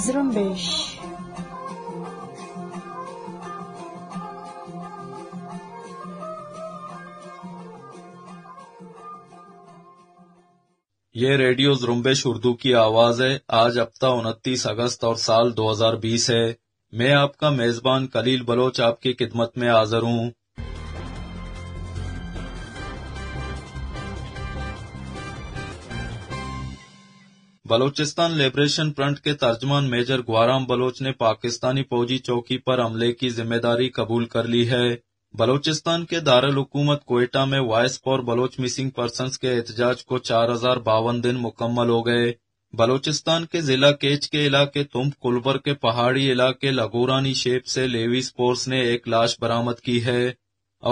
ये रेडियो जुम्बेश उर्दू की आवाज है आज हफ्ता उनतीस अगस्त और साल 2020 है मैं आपका मेजबान कलील बलोच आपकी खिदमत में हाजिर हूँ बलोचिस्तान लिबरेशन फ्रंट के तर्जमान मेजर ग्वाराम बलोच ने पाकिस्तानी फौजी चौकी पर हमले की जिम्मेदारी कबूल कर ली है बलोचिस्तान के दारुल हुकूमत कोयटा में voice for Baloch missing person के एहतजाज को चार हजार बावन दिन मुकम्मल हो गए बलोचिस्तान के जिला केच के इलाके तुम कुलबर के पहाड़ी इलाके लगोरानी शेप से लेवी फोर्स ने एक लाश बरामद की है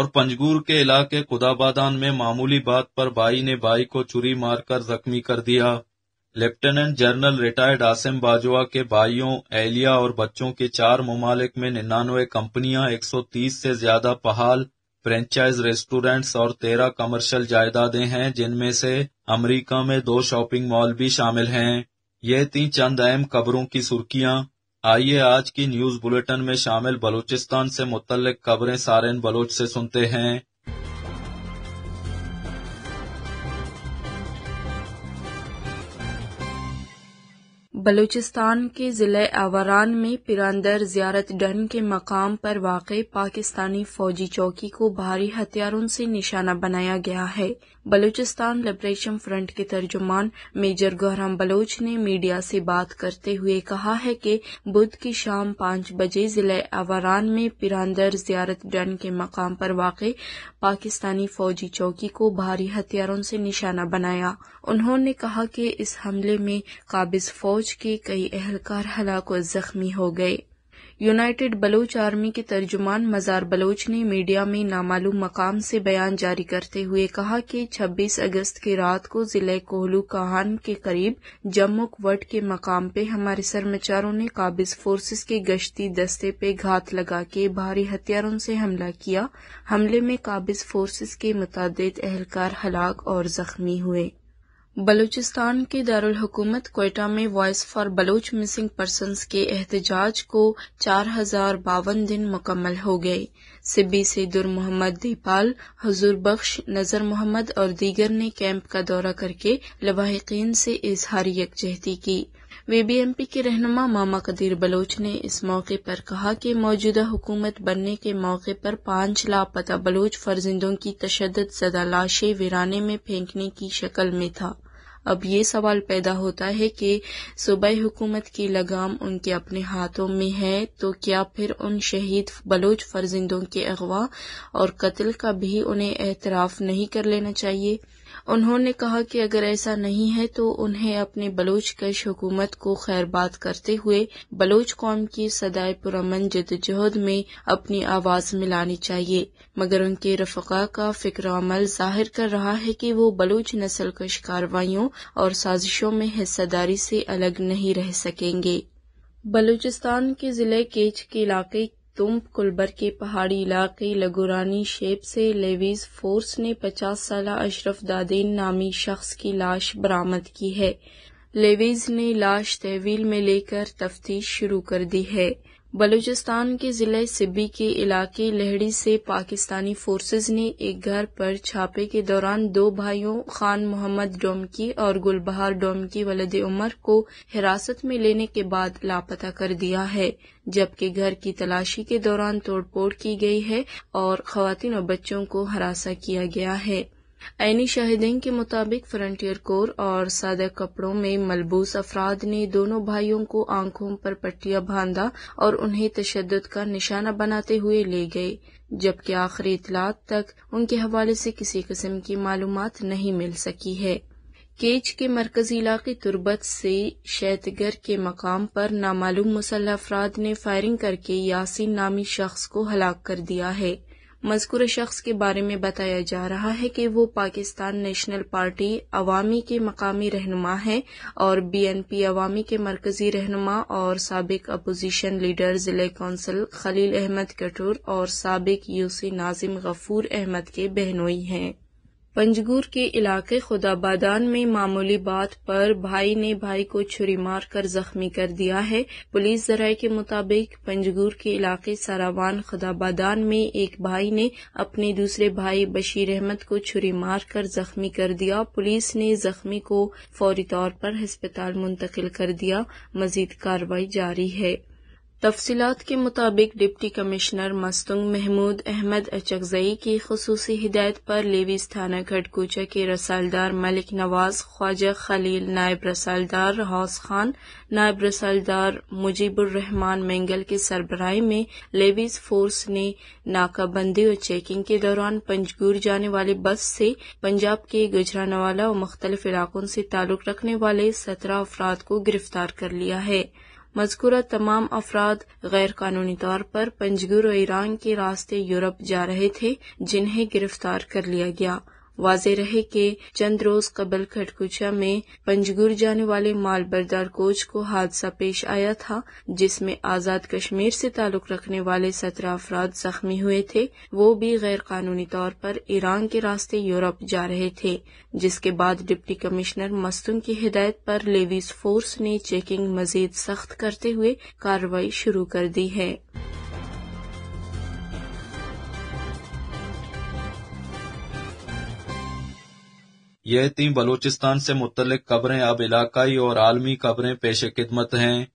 और पंजगूर के इलाके कुदाबादान में मामूली बात पर बाई ने बाई को चुरी मारकर जख्मी कर दिया lieutenant general retired Asim Bajwa के भाइयों एहलिया और बच्चों के चार ममालिक में निन्यानवे कंपनियां 130 से ज्यादा पहाल फ्रेंचाइज रेस्टोरेंट्स और तेरह कमर्शियल जायदादें हैं जिनमें से अमेरिका में दो शॉपिंग मॉल भी शामिल हैं ये तीन चंद अहम खबरों की सुर्खियां आइए आज की न्यूज बुलेटिन में शामिल बलूचिस्तान से मुतल खबरें सारे बलोच से सुनते हैं बलूचिस्तान के ज़िले आवारान में पिरांदर जियारत डन के मकाम पर वाक़ पाकिस्तानी फौजी चौकी को भारी हथियारों से निशाना बनाया गया है बलूचिस्तान लिबरेशन फ्रंट के तर्जुमान मेजर गहराम बलोच ने मीडिया से बात करते हुए कहा है कि बुध की शाम पाँच बजे जिले आवारान में पिरांदर जियारत डन के मकाम पर वाक़ पाकिस्तानी फौजी चौकी को भारी हथियारों से निशाना बनाया उन्होंने कहा कि इस हमले में काबिज फौज के कई एहलकार हलाक और जख्मी हो गए यूनाइटेड बलोच आर्मी के तर्जुमान मजार बलोच ने मीडिया में नामालूम मकाम से बयान जारी करते हुए कहा कि 26 अगस्त की रात को जिले कोहलू काहान के करीब जम्मू वट के मकाम पे हमारे सरमाचारों ने काबिज फोर्सेस के गश्ती दस्ते पे घात लगा के भारी हथियारों से हमला किया हमले में काबिज फोर्सेस के मुताद एहलकार हलाक और जख्मी हुए बलूचिस्तान के दारुल हुकूमत कोयटा में voice for Baloch missing person के एहतजाज को चार हजार बावन दिन मुकम्मल हो गए सिब्बी दुर मोहम्मद दीपाल हजूर बख्श नजर मोहम्मद और दीगर ने कैंप का दौरा करके लवाहकीन से इजहार यकजहती की वीबीएमपी के रहनुमा मामा कदीर बलोच ने इस मौके पर कहा कि मौजूदा हुकूमत बनने के मौके पर पांच लापता बलोच फर्जिंदों की तशद जदा लाशें वीराने में फेंकने की शक्ल में था अब ये सवाल पैदा होता है कि सूबा हुकूमत की लगाम उनके अपने हाथों में है तो क्या फिर उन शहीद बलोच फर्जिंदों के अगवा और कत्ल का भी उन्हें एतराफ़ नहीं कर लेना चाहिए उन्होंने कहा कि अगर ऐसा नहीं है तो उन्हें अपनी बलोच कश हुकूमत को खैरबाद करते हुए बलोच कौम की सदाए पुरमन जदोजहद में अपनी आवाज मिलानी चाहिए मगर उनके रफका का फिक्र अमल जाहिर कर रहा है कि वो बलोच नस्लकश कार्रवाईयों और साजिशों में हिस्सेदारी से अलग नहीं रह सकेंगे बलूचिस्तान के जिले केच के इलाके तुंब कुलबर के पहाड़ी इलाके लगुरानी शेप से लेवीज फोर्स ने 50 साल अशरफ दादेन नामी शख्स की लाश बरामद की है लेवीज ने लाश तहवील में लेकर तफ्तीश शुरू कर दी है बलूचिस्तान के जिले सिब्बी के इलाके लहड़ी से पाकिस्तानी फोर्सेज ने एक घर पर छापे के दौरान दो भाइयों खान मोहम्मद डोमकी और गुलबहार डोमकी वलद उमर को हिरासत में लेने के बाद लापता कर दिया है जबकि घर की तलाशी के दौरान तोड़फोड़ की गई है और खातन और बच्चों को हरासा किया गया है ऐनी शाहिदीन के मुताबिक फ्रंटियर कोर और सादा कपड़ों में मलबूस अफराद ने दोनों भाइयों को आंखों पर पट्टियां बांधा और उन्हें तशद का निशाना बनाते हुए ले गए जबकि आखिरी इतलात तक उनके हवाले से किसी किस्म की मालूम नहीं मिल सकी है केच के मरकजी इलाके तुरबत से शैतगर के मकाम पर नामालूम मुसल अफराद ने फायरिंग करके यासिन नामी शख्स को हलाक कर दिया है मजकूर शख्स के बारे में बताया जा रहा है कि वो पाकिस्तान नेशनल पार्टी अवामी के मकामी रहनुमा है और बीएनपी अवामी के मरकजी रहनुमा और सबक अपोजिशन लीडर जिले कौंसल खलील अहमद कटूर और सबक यूसी नाजिम गफूर अहमद के बहनोई हैं पंजगूर के इलाके खुदाबादान में मामूली बात पर भाई ने भाई को छुरी मारकर जख्मी कर दिया है पुलिस जराये के मुताबिक पंजगुर के इलाके सरावान खुदाबादान में एक भाई ने अपने दूसरे भाई बशीर अहमद को छुरी मारकर जख्मी कर दिया पुलिस ने जख्मी को फौरी तौर पर अस्पताल मुंतकिल कर दिया मजीद कार्रवाई जारी है तफसीत के मुताबिक डिप्टी कमिश्नर मस्तुंग महमूद अहमद अचगजई की खसूस हिदायत पर लेवीस थाना घटकूचा के रसालदार मलिक नवाज ख्वाजा खलील नायब रसालदार हौस खान नायब रसालदार मुजीबुररहमान मेंगल के सरबराही में लेवीज फोर्स ने नाकाबंदी और चेकिंग के दौरान पंजगूर जाने वाली बस से पंजाब के गुजरानवाला और मुख्तलिफ इलाकों से ताल्लुक रखने वाले सत्रह अफराद को गिरफ्तार कर लिया है मजकूरा तमाम अफराद गैर कानूनी तौर पर पंजगुर ईरान के रास्ते यूरोप जा रहे थे जिन्हें गिरफ्तार कर लिया गया वाज रहे कि चंद रोज कबल खटकुचा में पंजगुर जाने वाले माल बरदार कोच को हादसा पेश आया था जिसमें आजाद कश्मीर से ताल्लुक रखने वाले सत्रह अफराद जख्मी हुए थे वो भी गैर कानूनी तौर पर ईरान के रास्ते यूरोप जा रहे थे जिसके बाद डिप्टी कमिश्नर मस्तुम की हिदायत पर लेवीज फोर्स ने चेकिंग मजीद सख्त करते हुए कार्रवाई शुरू कर दी है यह तीन बलूचिस्तान से मुतल खबरें अब इलाकाई और आलमी खबरें पेश खिदमत हैं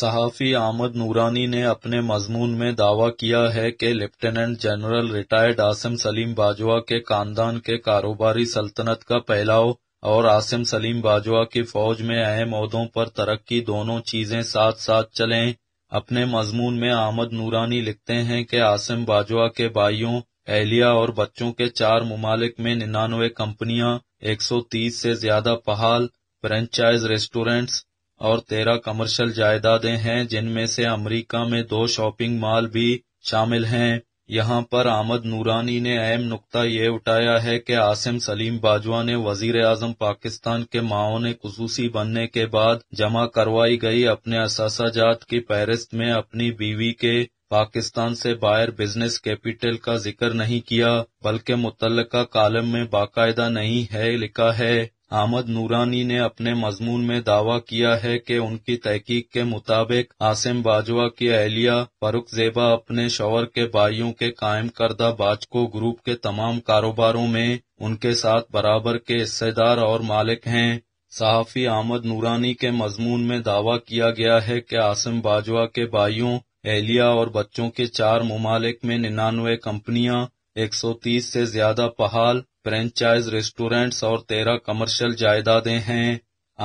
सहाफ़ी आमद नूरानी ने अपने मजमून में दावा किया है कि lieutenant general retired Asim Saleem Bajwa के खानदान के कारोबारी सल्तनत का फैलाव और आसिम सलीम बाजवा की फौज में अहम अहदों पर तरक्की दोनों चीजें साथ साथ चलें अपने मजमून में आमद नूरानी लिखते हैं कि आसिम बाजवा के भाइयों एहलिया और बच्चों के चार ममालिक में निन्यानवे कंपनियां 130 से ज्यादा पहाल फ्रेंचाइज रेस्टोरेंट्स और तेरह कमर्शल जायदादें हैं जिनमें से अमेरिका में दो शॉपिंग मॉल भी शामिल हैं यहाँ पर आमद नूरानी ने अहम नुकता यह उठाया है कि आसिम सलीम बाजवा ने वजीर अजम पाकिस्तान के माओ ने खसूसी बनने के बाद जमा करवाई गई अपने असाजात की फहरिस्त में अपनी बीवी के पाकिस्तान से बाहर बिजनेस कैपिटल का जिक्र नहीं किया बल्कि मुतल कालम में बाकायदा नहीं है लिखा है आमद नूरानी ने अपने मजमून में दावा किया है कि उनकी तहकीक के मुताबिक आसिम बाजवा की अहलिया फरुख जेबा अपने शौहर के भाइयों के कायम करदा बाजको ग्रुप के तमाम कारोबारों में उनके साथ बराबर के हिस्सेदार और मालिक हैं सहाफ़ी आमद नूरानी के मजमून में दावा किया गया है कि आसिम बाजवा के भाइयों एहलिया और बच्चों के चार ममालिक में निन्यानवे कंपनियां 130 से ज्यादा पहाल फ्रेंचाइज रेस्टोरेंट्स और तेरह कमर्शियल जायदादें हैं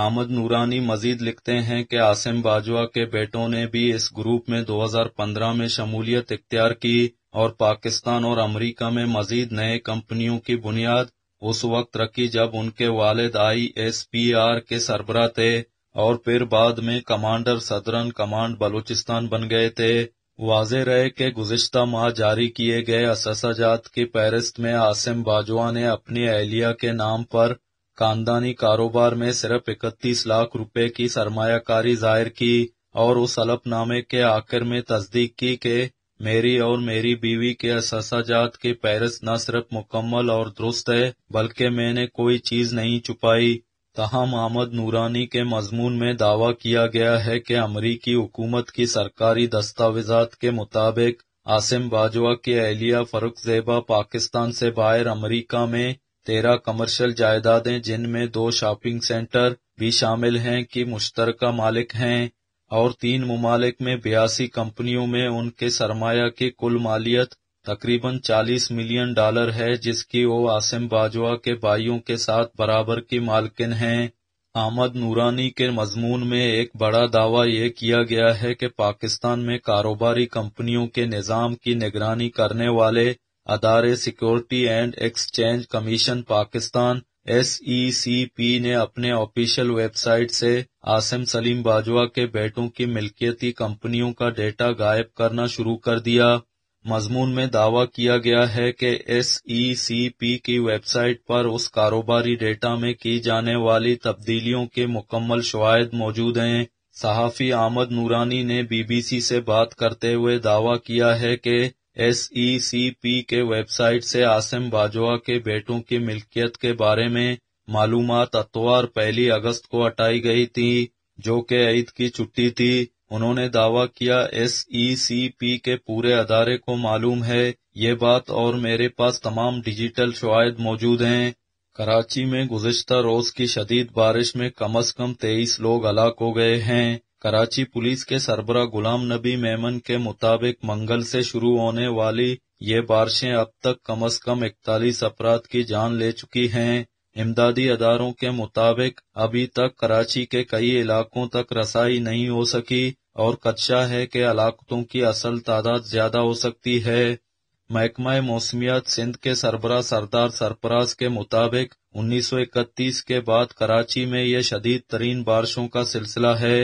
आमद नूरानी मजीद लिखते हैं कि आसिम बाजवा के बेटों ने भी इस ग्रुप में 2015 में शमूलियत इख्तियार की और पाकिस्तान और अमेरिका में मजीद नए कंपनियों की बुनियाद उस वक्त रखी जब उनके वालिद आई एस पी आर के सरबरा थे और फिर बाद में कमांडर सदरन कमांड बलूचिस्तान बन गए थे वाजे रहे कि गुजशत माह जारी किए गए असाजात की फहरिस्त में आसिम बाजवा ने अपनी अहलिया के नाम पर खानदानी कारोबार में सिर्फ इकतीस लाख रुपए की सरमाकारी जाहिर की और उस हलफनामे के आखिर में तस्दीक की के मेरी और मेरी बीवी के असाजात की फहरिस्त न सिर्फ मुकम्मल और दुरुस्त है बल्कि मैंने कोई चीज नहीं छुपाई तहम अहमद नूरानी के मजमून में दावा किया गया है कि अमरीकी हुकूमत की सरकारी दस्तावेजा के मुताबिक आसिम बाजवा की अहलिया जेबा पाकिस्तान से बाहर अमरीका में तेरह कमर्शल जायदादें जिनमें दो शॉपिंग सेंटर भी शामिल हैं की मुश्तरका मालिक हैं और तीन ममालिक में बयासी कंपनियों में उनके सरमाया की कुल मालियत तकरीबन 40 मिलियन डॉलर है जिसकी वो आसिम बाजवा के भाइयों के साथ बराबर की मालकिन हैं आमद नूरानी के मजमून में एक बड़ा दावा ये किया गया है कि पाकिस्तान में कारोबारी कंपनियों के निज़ाम की निगरानी करने वाले अदारे security and exchange commission Pakistan एस ने अपने ऑफिशियल वेबसाइट से आसिम सलीम बाजवा के बेटों की मिल्कियती कंपनियों का डेटा गायब करना शुरू कर दिया मजमून में दावा किया गया है कि पी e की वेबसाइट पर उस कारोबारी डेटा में की जाने वाली तब्दीलियों के मुकम्मल शवायद मौजूद हैं सहाफ़ी आमद नूरानी ने बीबीसी से बात करते हुए दावा किया है कि पी e के वेबसाइट से आसिम बाजवा के बेटों की मिल्कियत के बारे में मालूम अतवार पहली अगस्त को हटाई गई थी जो कि ईद की छुट्टी थी उन्होंने दावा किया एस ई सी पी के पूरे अदारे को मालूम है ये बात और मेरे पास तमाम डिजिटल शवायद मौजूद हैं कराची में गुजशत रोज की शदीद बारिश में कम अज कम तेईस लोग हलाक हो गए हैं कराची पुलिस के सरबरा गुलाम नबी मेमन के मुताबिक मंगल से शुरू होने वाली ये बारिशें अब तक कम अज कम इकतालीस अपराध की जान ले चुकी हैं इमदादी अदारों के मुताबिक अभी तक कराची के कई इलाकों तक रसाई नहीं हो सकी और कच्चा है कि हलाकतों की असल तादाद ज्यादा हो सकती है महकमा मौसमियात सिंध के सरबरा सरदार सरपराज के मुताबिक 1931 के बाद कराची में यह शदीद तरीन बारिशों का सिलसिला है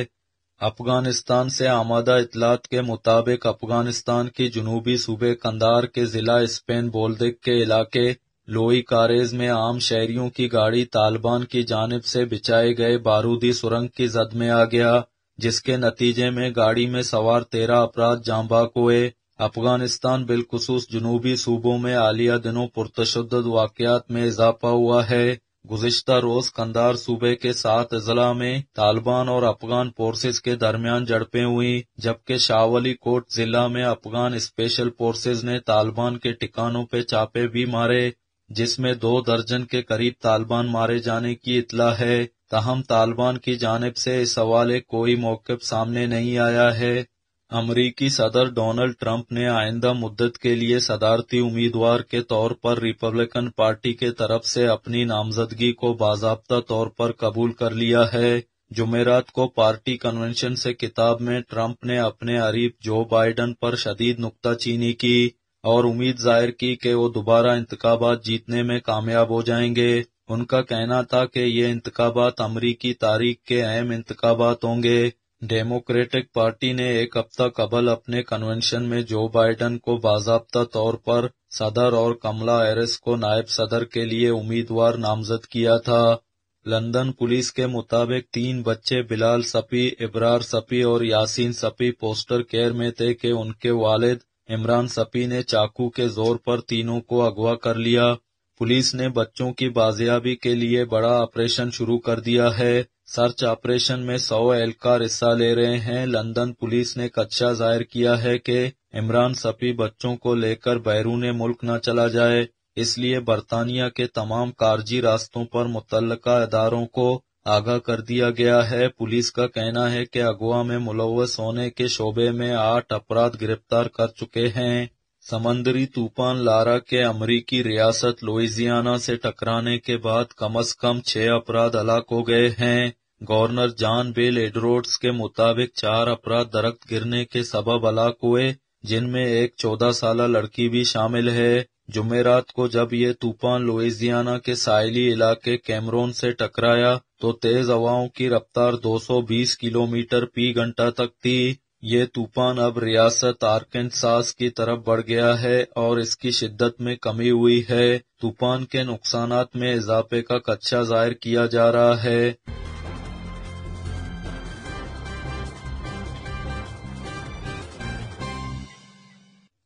अफगानिस्तान से आमादा इतलात के मुताबिक अफगानिस्तान की जनूबी सूबे कंदार के जिला स्पेन बोल्दिक के इलाके लोई कारेज में आम शहरियों की गाड़ी तालिबान की जानब से बिछाए गए बारूदी सुरंग की जद में आ गया जिसके नतीजे में गाड़ी में सवार तेरह अपराध जांबाक हुए अफगानिस्तान बिलखसूस जनूबी सूबों में आलिया दिनों पुरतशद वाकत में इजाफा हुआ है गुजशत रोज कंदार सूबे के सात जिला में तालिबान और अफगान फोर्सेज के दरमियान झड़पे हुई जबकि शावली कोट जिला में अफगान स्पेशल फोर्सेज ने तालिबान के ठिकानों पर चापे भी मारे जिसमें दो दर्जन के करीब तालिबान मारे जाने की इतला है तहम तालिबान की जानब से इस हवाले कोई मौके सामने नहीं आया है अमरीकी सदर डोनाल्ड ट्रंप ने आइंदा मुद्दत के लिए सदारती उम्मीदवार के तौर पर रिपब्लिकन पार्टी के तरफ से अपनी नामजदगी को बाजाबता तौर पर कबूल कर लिया है जुमेरात को पार्टी कन्वेंशन से किताब में ट्रंप ने अपने अरीब जो बाइडन पर शदीद नुकताचीनी की और उम्मीद जाहिर की कि वो दोबारा इंतबात जीतने में कामयाब हो जाएंगे उनका कहना था कि ये इंतबात अमरीकी तारीख के अहम इंतबात होंगे डेमोक्रेटिक पार्टी ने एक हफ्ता कबल अपने कन्वेंशन में जो बाइडन को बाजाबता तौर पर सदर और कमला हैरिस को नायब सदर के लिए उम्मीदवार नामजद किया था लंदन पुलिस के मुताबिक तीन बच्चे बिलाल सपी इब्रार सपी और यासीन सपी पोस्टर केयर में थे कि उनके वालिद इमरान सपी ने चाकू के जोर पर तीनों को अगवा कर लिया पुलिस ने बच्चों की बाजियाबी के लिए बड़ा ऑपरेशन शुरू कर दिया है सर्च ऑपरेशन में सौ एहलकार हिस्सा ले रहे हैं लंदन पुलिस ने कच्चा जाहिर किया है कि इमरान सपी बच्चों को लेकर बैरून मुल्क न चला जाए इसलिए बरतानिया के तमाम कारजी रास्तों पर मुतल इदारों को आगाह कर दिया गया है पुलिस का कहना है कि अगवा में मुलवस होने के शोबे में आठ अपराध गिरफ्तार कर चुके हैं समंदरी तूफान लारा के अमरीकी रियासत लोइजियाना से टकराने के बाद कम अज कम छह अपराध हलाक हो गए हैं गवर्नर जॉन बेल एडरोड्स के मुताबिक चार अपराध दरख्त गिरने के सबब हलाक हुए जिनमें एक चौदह साल लड़की भी शामिल है जुमेरात को जब ये तूफान लुइजियाना के साइली इलाके कैमरोन से टकराया तो तेज हवाओं की रफ्तार 220 किलोमीटर पी घंटा तक थी ये तूफान अब रियासत आर्कसास की तरफ बढ़ गया है और इसकी शिद्दत में कमी हुई है तूफान के नुकसान में इजाफे का कच्चा जाहिर किया जा रहा है